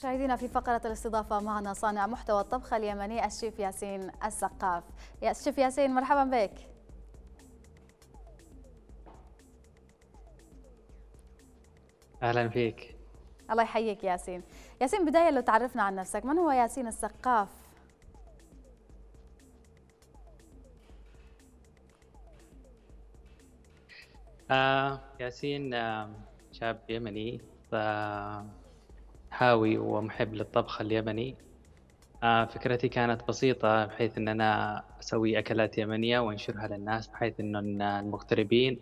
مشاهدينا في فقرة الاستضافة معنا صانع محتوى الطبخة اليمني الشيف ياسين السقاف يا الشيف ياسين مرحبا بك أهلا فيك الله يحييك ياسين ياسين بداية لو تعرفنا عن نفسك من هو ياسين السقاف؟ آه ياسين آه شاب يمني حاوي ومحب للطبخ اليمني آه، فكرتي كانت بسيطة بحيث أن أنا أسوي أكلات يمنية وأنشرها للناس بحيث أن المغتربين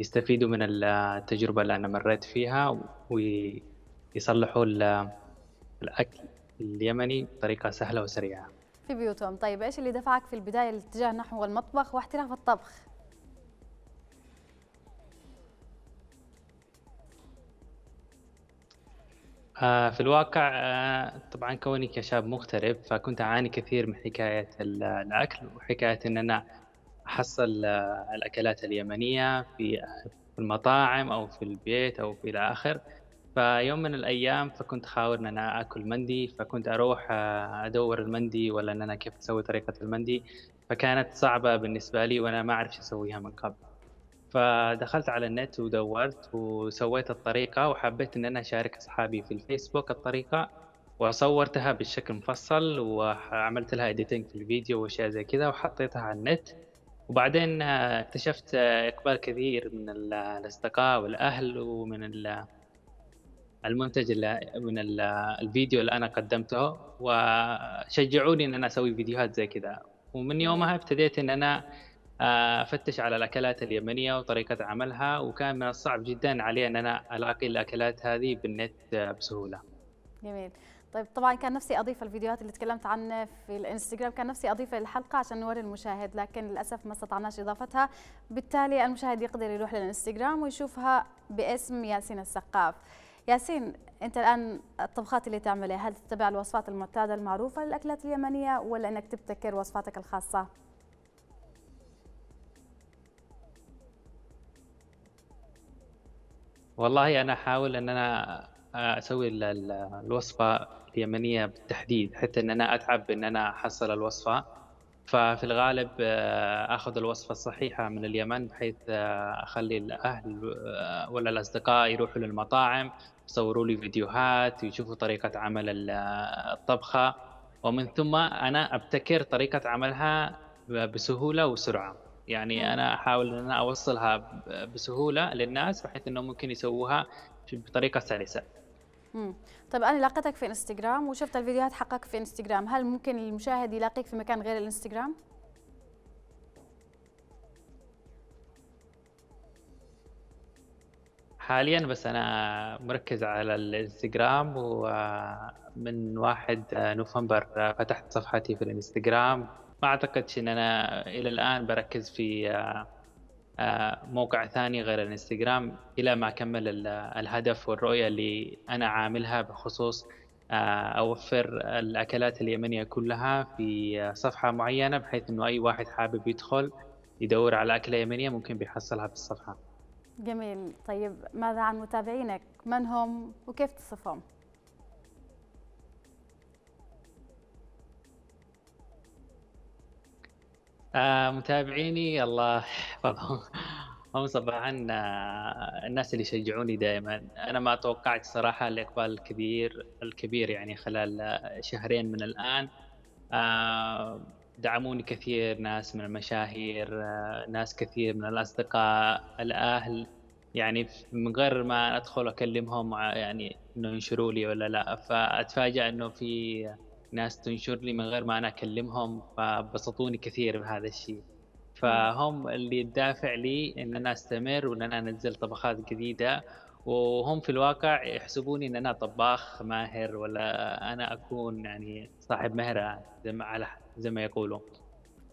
يستفيدوا من التجربة اللي أنا مريت فيها ويصلحوا الأكل اليمني بطريقة سهلة وسريعة في بيوتهم طيب إيش اللي دفعك في البداية الاتجاه نحو المطبخ واحتراف الطبخ؟ آه، في الواقع آه، طبعا كوني كشاب مغترب فكنت اعاني كثير من حكايه الاكل وحكايه ان انا احصل آه، الاكلات اليمنيه في المطاعم او في البيت او في الى اخر فيوم من الايام فكنت احاول ان انا اكل مندي فكنت اروح ادور المندي ولا ان انا كيف اسوي طريقه المندي فكانت صعبه بالنسبه لي وانا ما اعرف اسويها من قبل فدخلت على النت ودورت وسويت الطريقة وحبيت إن أنا أشارك أصحابي في الفيسبوك الطريقة وصورتها بشكل مفصل وعملت لها إديتنج في الفيديو وأشياء زي كذا وحطيتها على النت وبعدين آه، اكتشفت آه، إقبال كثير من الأصدقاء والأهل ومن المنتج من الفيديو اللي أنا قدمته وشجعوني إن أنا أسوي فيديوهات زي كذا ومن يومها ابتديت إن أنا آه، فتش على الاكلات اليمنيه وطريقه عملها وكان من الصعب جدا علي ان انا الاقي الاكلات هذه بالنت بسهوله. جميل. طيب طبعا كان نفسي اضيف الفيديوهات اللي تكلمت عنها في الانستغرام كان نفسي اضيفها للحلقه عشان نوري المشاهد لكن للاسف ما استطعناش اضافتها بالتالي المشاهد يقدر يروح للانستغرام ويشوفها باسم ياسين السقاف ياسين انت الان الطبخات اللي تعملها هل تتبع الوصفات المعتاده المعروفه للاكلات اليمنيه ولا انك تبتكر وصفاتك الخاصه والله انا احاول ان انا اسوي الوصفه اليمنيه بالتحديد حتى ان انا اتعب ان انا احصل الوصفه ففي الغالب آه، اخذ الوصفه الصحيحه من اليمن بحيث آه، اخلي الاهل آه، ولا الاصدقاء يروحوا للمطاعم يصوروا لي فيديوهات ويشوفوا طريقه عمل الطبخه ومن ثم انا ابتكر طريقه عملها بسهوله وسرعه يعني نعم. انا احاول ان انا اوصلها بسهوله للناس بحيث انهم ممكن يسووها بطريقه سلسه امم طيب انا لاقيتك في انستغرام وشفت الفيديوهات حقك في انستغرام هل ممكن المشاهد يلاقيك في مكان غير الانستغرام حاليا بس انا مركز على الانستغرام ومن 1 نوفمبر فتحت صفحتي في الانستغرام ما اعتقدش ان انا الى الان بركز في آه، آه، موقع ثاني غير الانستغرام الى ما اكمل الهدف والرؤيه اللي انا عاملها بخصوص آه، اوفر الاكلات اليمنيه كلها في صفحه معينه بحيث انه اي واحد حابب يدخل يدور على اكله يمنيه ممكن بيحصلها في الصفحه. جميل طيب ماذا عن متابعينك؟ من هم وكيف تصفهم؟ آه متابعيني الله يحفظهم هم طبعا آه، الناس اللي يشجعوني دائما انا ما توقعت صراحه الاقبال الكبير الكبير يعني خلال آه، شهرين من الان آه، دعموني كثير ناس من المشاهير ناس كثير من الاصدقاء الاهل يعني من غير ما ادخل اكلمهم يعني انه ينشروا لي ولا لا فاتفاجئ انه في ناس تنشر لي من غير ما انا اكلمهم فبسطوني كثير بهذا الشيء فهم اللي الدافع لي ان انا استمر وان انا انزل طبخات جديده وهم في الواقع يحسبوني ان انا طباخ ماهر ولا انا اكون يعني صاحب مهره زي ما على زي ما يقولوا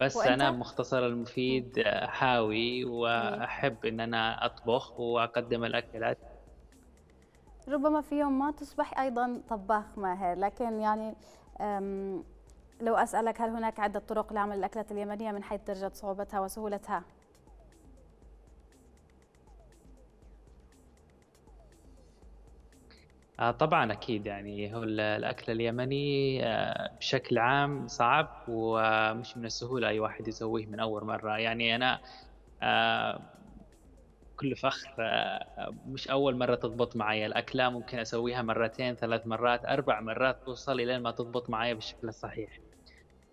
بس انا مختصر المفيد حاوي واحب ان انا اطبخ واقدم الاكلات ربما في يوم ما تصبح ايضا طباخ ماهر لكن يعني لو أسألك هل هناك عدة طرق لعمل الأكلة اليمنية من حيث درجة صعوبتها وسهولتها؟ آه، طبعا اكيد يعني هو الاكل اليمني آه، بشكل عام صعب ومش من السهوله اي واحد يسويه من اول مره يعني انا آه، بكل فخر مش اول مره تضبط معي الاكله ممكن اسويها مرتين ثلاث مرات اربع مرات توصل الى ما تضبط معي بالشكل الصحيح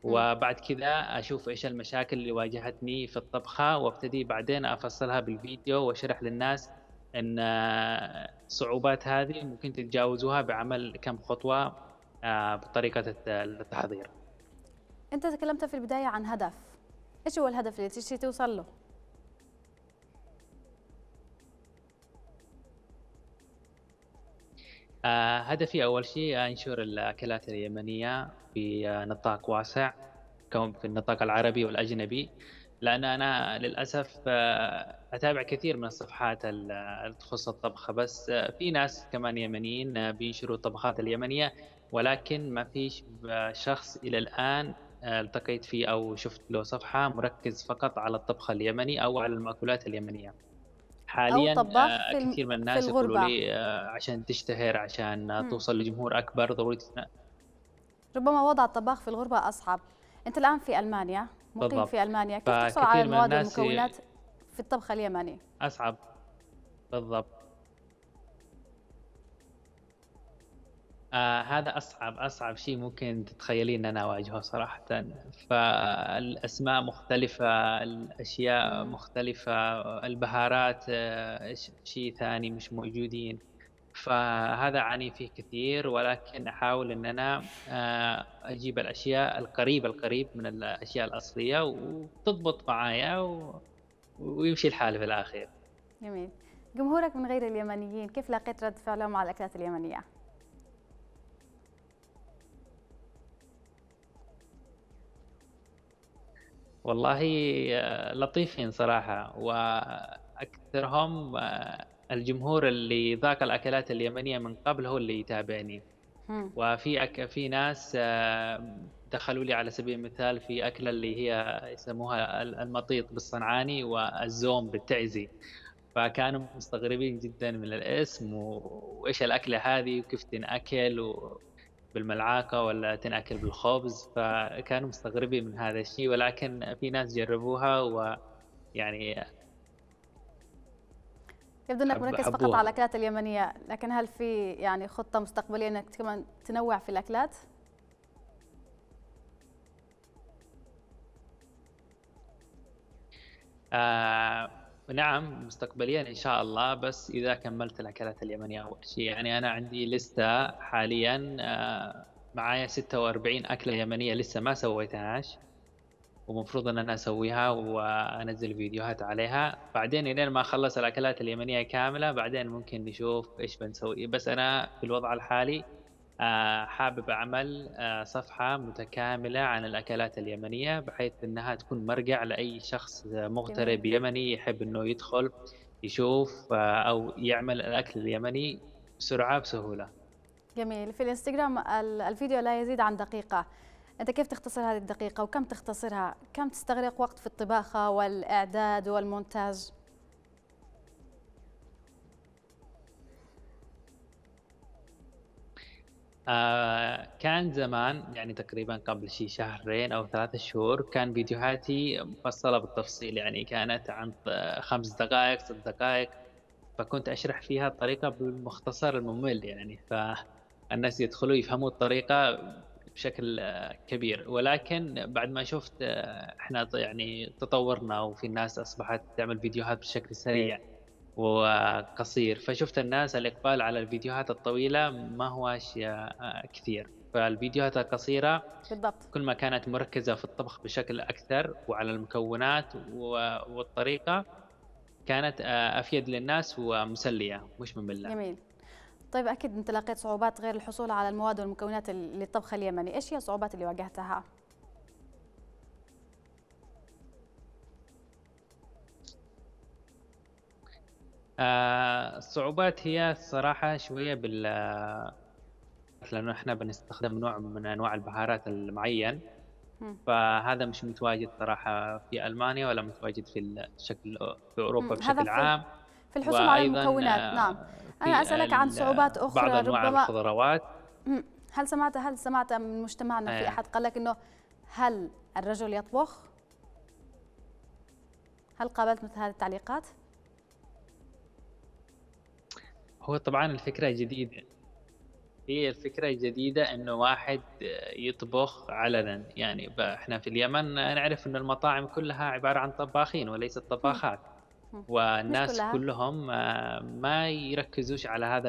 وبعد كذا اشوف ايش المشاكل اللي واجهتني في الطبخه وابتدي بعدين افصلها بالفيديو واشرح للناس ان الصعوبات آه، هذه ممكن تتجاوزوها بعمل كم خطوه آه، بطريقه التحضير انت تكلمت في البدايه عن هدف ايش هو الهدف اللي تشتي توصل له آه، هدفي أول شيء أنشر الأكلات اليمنية في آه، نطاق واسع كون في النطاق العربي والأجنبي لأن أنا للأسف آه، أتابع كثير من الصفحات اللي تخص الطبخ بس في ناس كمان يمنيين بينشروا الطبخات اليمنية ولكن ما فيش شخص إلى الآن التقيت فيه أو شفت له صفحة مركز فقط على الطبخ اليمني أو على المأكولات اليمنية حاليا آه، كثير من الناس يقولوا لي آه، عشان تشتهر عشان آه، م. توصل لجمهور اكبر ضروري ربما وضع الطباخ في الغربه اصعب انت الان في المانيا مقيم بالضبط. في المانيا كيف تحصل على المواد والمكونات في الطبخ اليمني اصعب بالضبط آه هذا اصعب اصعب شيء ممكن تتخيلين ان انا اواجهه صراحه فالاسماء مختلفه الاشياء مختلفه البهارات آه شيء ثاني مش موجودين فهذا عاني فيه كثير ولكن احاول ان انا آه اجيب الاشياء القريبه القريب من الاشياء الاصليه وتضبط معايا و... ويمشي الحال في الاخير جميل جمهورك من غير اليمنيين كيف لقيت رد فعلهم على الاكلات اليمنيه والله آه، لطيفين صراحة وأكثرهم آه، الجمهور اللي ذاق الأكلات اليمنية من قبل هو اللي يتابعني وفي أك... في ناس آه، دخلوا لي على سبيل المثال في أكلة اللي هي يسموها المطيط بالصنعاني والزوم بالتعزي فكانوا مستغربين جدا من الاسم وإيش الأكلة هذه وكيف تنأكل و... بالملعقة ولا تنأكل بالخبز فكانوا مستغربين من هذا الشيء ولكن في ناس جربوها ويعني يبدو انك مركز فقط على الاكلات اليمنيه، لكن هل في يعني خطه مستقبليه انك كمان تنوع في الاكلات؟ آه نعم مستقبليا ان شاء الله بس اذا كملت الاكلات اليمنيه اول شيء يعني انا عندي لسته حاليا آه، معايا 46 اكله يمنيه لسه ما سويتهاش ومفروض ان انا اسويها وانزل فيديوهات عليها بعدين الين ما اخلص الاكلات اليمنيه كامله بعدين ممكن نشوف ايش بنسوي بس انا في الوضع الحالي آه، حابب اعمل آه، صفحه متكامله عن الاكلات اليمنيه بحيث انها تكون مرجع لاي شخص مغترب يمني يحب انه يدخل يشوف آه، او يعمل الاكل اليمني بسرعه بسهوله. جميل في الانستغرام الفيديو لا يزيد عن دقيقه. انت كيف تختصر هذه الدقيقه وكم تختصرها؟ كم تستغرق وقت في الطباخه والاعداد والمونتاج؟ آه، كان زمان يعني تقريبا قبل شي شهرين او ثلاثة شهور كان فيديوهاتي مفصلة بالتفصيل يعني كانت عن خمس دقائق ست دقائق فكنت اشرح فيها الطريقة بالمختصر الممل يعني فالناس يدخلوا يفهموا الطريقة بشكل آه، كبير ولكن بعد ما شفت آه، احنا يعني تطورنا وفي ناس اصبحت تعمل فيديوهات بشكل سريع وقصير فشفت الناس الإقبال على الفيديوهات الطويلة ما هو اشياء آه، كثير فالفيديوهات القصيرة بالضبط كل ما كانت مركزة في الطبخ بشكل أكثر وعلى المكونات والطريقة كانت آه، أفيد للناس ومسلية مش مملة جميل طيب أكيد أنت لقيت صعوبات غير الحصول على المواد والمكونات للطبخ اليمني إيش هي الصعوبات اللي واجهتها؟ الصعوبات هي الصراحة شوية بال لأنه إحنا بنستخدم نوع من أنواع البهارات المعين فهذا مش متواجد صراحة في ألمانيا ولا متواجد في الشكل في أوروبا بشكل عام في الحصول على المكونات آه، نعم أنا أسألك عن صعوبات أخرى بعض أنواع ربما الخضروات هل سمعت هل سمعت من مجتمعنا في آه. أحد قال لك إنه هل الرجل يطبخ؟ هل قابلت مثل هذه التعليقات؟ هو طبعا الفكرة جديدة هي الفكرة الجديدة انه واحد يطبخ علنا يعني احنا في اليمن نعرف ان المطاعم كلها عبارة عن طباخين وليست طباخات والناس كلهم آه، ما يركزوش على هذا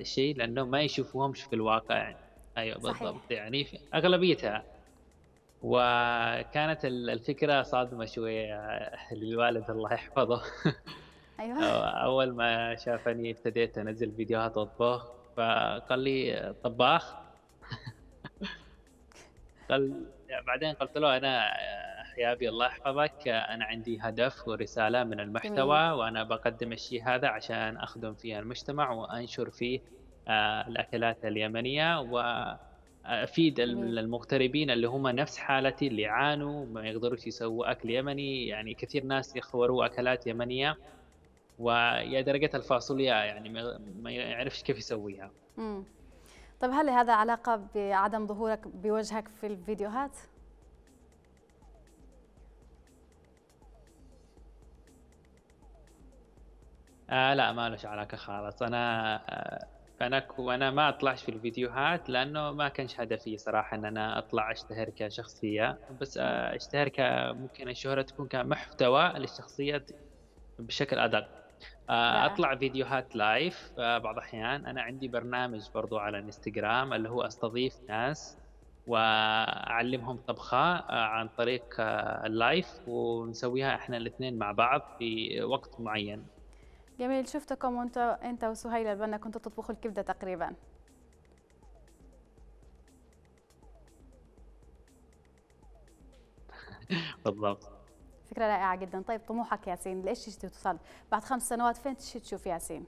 الشيء لانه ما يشوفوهمش في الواقع يعني ايوه بالضبط يعني في اغلبيتها وكانت الفكرة صادمة شوية آه، للوالد الله يحفظه ايوه اول ما شافني ابتديت انزل فيديوهات اطباخ فقال لي طباخ قال بعدين قلت له انا يا ابي الله يحفظك انا عندي هدف ورساله من المحتوى وانا بقدم الشيء هذا عشان اخدم فيه المجتمع وانشر فيه آه، الاكلات اليمنيه وافيد المغتربين اللي هم نفس حالتي اللي عانوا ما يقدروش يسووا اكل يمني يعني كثير ناس يخوروا اكلات يمنيه ويا درجتها الفاصوليا يعني ما يعرفش كيف يسويها امم طيب هل هذا علاقة بعدم ظهورك بوجهك في الفيديوهات؟ آه لا ما لهش علاقة خالص أنا آه أنا وأنا ما أطلعش في الفيديوهات لأنه ما كانش هدفي صراحة أن أنا أطلع أشتهر كشخصية بس آه أشتهر كممكن الشهرة تكون كمحتوى للشخصية بشكل أدق آه، نعم. اطلع فيديوهات لايف آه، بعض الاحيان انا عندي برنامج برضو على الانستغرام اللي هو استضيف ناس واعلمهم طبخه آه، عن طريق اللايف ونسويها احنا الاثنين مع بعض في وقت معين جميل شفتكم وانت انت وسهيل البنا كنتوا تطبخوا الكبده تقريبا بالضبط فكره رائعه جدا طيب طموحك ياسين ليش تشتي توصل بعد خمس سنوات فين تشتي تشوف ياسين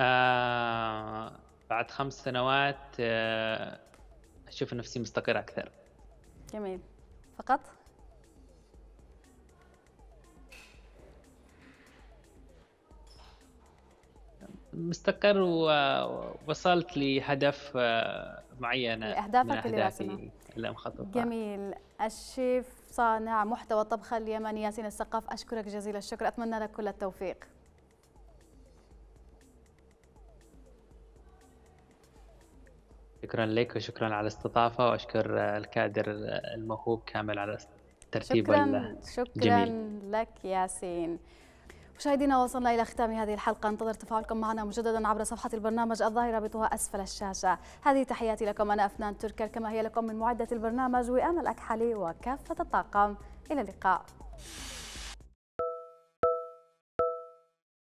آه بعد خمس سنوات آه اشوف نفسي مستقر اكثر جميل فقط مستقر ووصلت لهدف آه معينه لاهدافك اللي راسمها اللي مخططها جميل الشيف صانع محتوى الطبخه اليمني ياسين السقاف اشكرك جزيل الشكر اتمنى لك كل التوفيق شكرا لك وشكرا على الاستضافه واشكر الكادر الموهوب كامل على ترتيب شكرا شكرا لك ياسين مشاهدينا وصلنا إلى ختام هذه الحلقة انتظر تفاعلكم معنا مجددا عبر صفحة البرنامج الظاهرة بطوها أسفل الشاشة هذه تحياتي لكم أنا أفنان تركر كما هي لكم من معدة البرنامج وأمل أكحلي وكافة الطاقم إلى اللقاء